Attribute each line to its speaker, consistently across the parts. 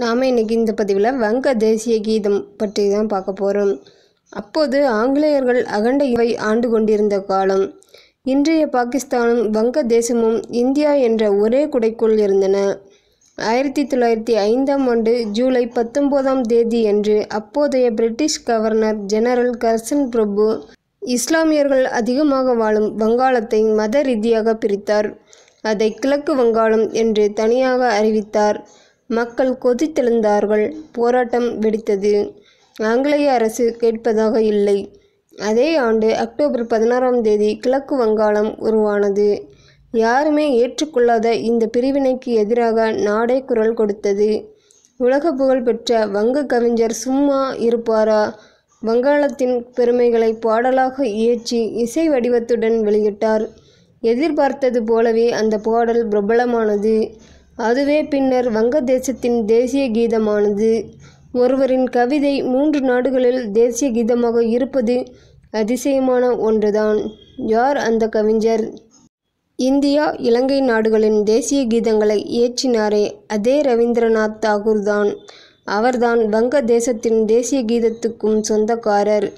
Speaker 1: நாம் இன்றைக்கி இந்த பதிவில் வங்க தேசிய கீதம் பற்றி தான் பார்க்க போகிறோம் அப்போது ஆங்கிலேயர்கள் அகண்ட இவை ஆண்டு கொண்டிருந்த காலம் இன்றைய பாகிஸ்தானும் வங்க தேசமும் இந்தியா என்ற ஒரே குடைக்குள் இருந்தன ஆயிரத்தி தொள்ளாயிரத்தி ஐந்தாம் ஆண்டு ஜூலை பத்தொம்போதாம் தேதி என்று அப்போதைய பிரிட்டிஷ் கவர்னர் ஜெனரல் கர்சன் பிரபு இஸ்லாமியர்கள் அதிகமாக வாழும் வங்காளத்தை மத ரீதியாக பிரித்தார் அதை கிழக்கு வங்காளம் என்று தனியாக அறிவித்தார் மக்கள் கொதித்தெழுந்தார்கள் போராட்டம் வெடித்தது ஆங்கிலேய அரசு கேட்பதாக இல்லை அதே ஆண்டு அக்டோபர் பதினாறாம் தேதி கிழக்கு வங்காளம் உருவானது யாருமே ஏற்றுக்கொள்ளாத இந்த பிரிவினைக்கு எதிராக நாடே குரல் கொடுத்தது உலக புகழ்பெற்ற வங்க கவிஞர் சும்மா இருப்பாரா வங்காளத்தின் பெருமைகளை பாடலாக இயற்றி இசை வடிவத்துடன் வெளியிட்டார் எதிர்பார்த்தது போலவே அந்த பாடல் பிரபலமானது அதுவே பின்னர் வங்கதேசத்தின் தேசிய கீதமானது ஒருவரின் கவிதை மூன்று நாடுகளில் தேசிய கீதமாக இருப்பது அதிசயமான ஒன்றுதான் யார் அந்த கவிஞர் இந்தியா இலங்கை நாடுகளின் தேசிய கீதங்களை இயற்றினாரே அதே ரவீந்திரநாத் தாகூர் தான் அவர்தான் வங்க தேசத்தின் தேசிய கீதத்துக்கும் சொந்தக்காரர்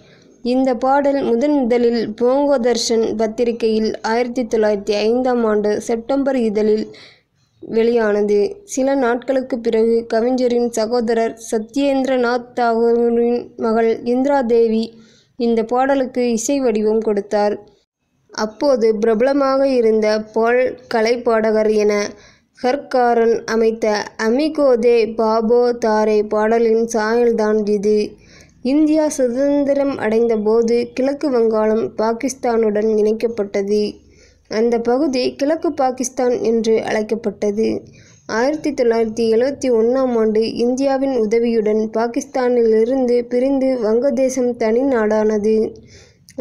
Speaker 1: இந்த பாடல் முதன் முதலில் போங்கோதர்ஷன் பத்திரிகையில் ஆயிரத்தி தொள்ளாயிரத்தி ஐந்தாம் ஆண்டு செப்டம்பர் இதழில் வெளியானது சில நாட்களுக்கு பிறகு கவிஞரின் சகோதரர் சத்யேந்திரநாத் தாகூரின் மகள் இந்திரா தேவி இந்த பாடலுக்கு இசை வடிவம் கொடுத்தார் அப்போது பிரபலமாக இருந்த பால் கலை பாடகர் என ஹர்காரன் அமைத்த அமிகோதே பாபோ தாரே பாடலின் சாயல்தான் இது இந்தியா சுதந்திரம் அடைந்த போது கிழக்கு வங்காளம் பாகிஸ்தானுடன் இணைக்கப்பட்டது அந்த பகுதி கிழக்கு பாகிஸ்தான் என்று அழைக்கப்பட்டது ஆயிரத்தி தொள்ளாயிரத்தி எழுவத்தி ஒன்றாம் ஆண்டு இந்தியாவின் உதவியுடன் பாகிஸ்தானிலிருந்து பிரிந்து வங்கதேசம் தனி நாடானது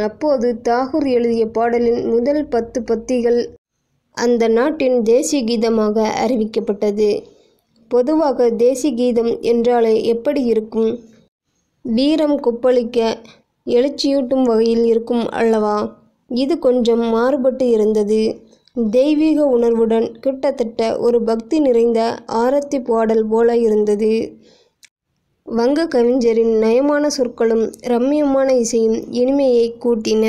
Speaker 1: அப்போது தாகூர் எழுதிய பாடலின் முதல் பத்து பத்திகள் அந்த நாட்டின் தேசிய கீதமாக அறிவிக்கப்பட்டது பொதுவாக தேசிய கீதம் என்றாலே எப்படி இருக்கும் வீரம் கொப்பளிக்க எழுச்சியூட்டும் வகையில் இருக்கும் அல்லவா இது கொஞ்சம் மாறுபட்டு இருந்தது தெய்வீக உணர்வுடன் கிட்டத்தட்ட ஒரு பக்தி நிறைந்த ஆரத்தி பாடல் போல இருந்தது வங்க கவிஞரின் நயமான சொற்களும் ரம்மியமான இசையும் இனிமையை கூட்டின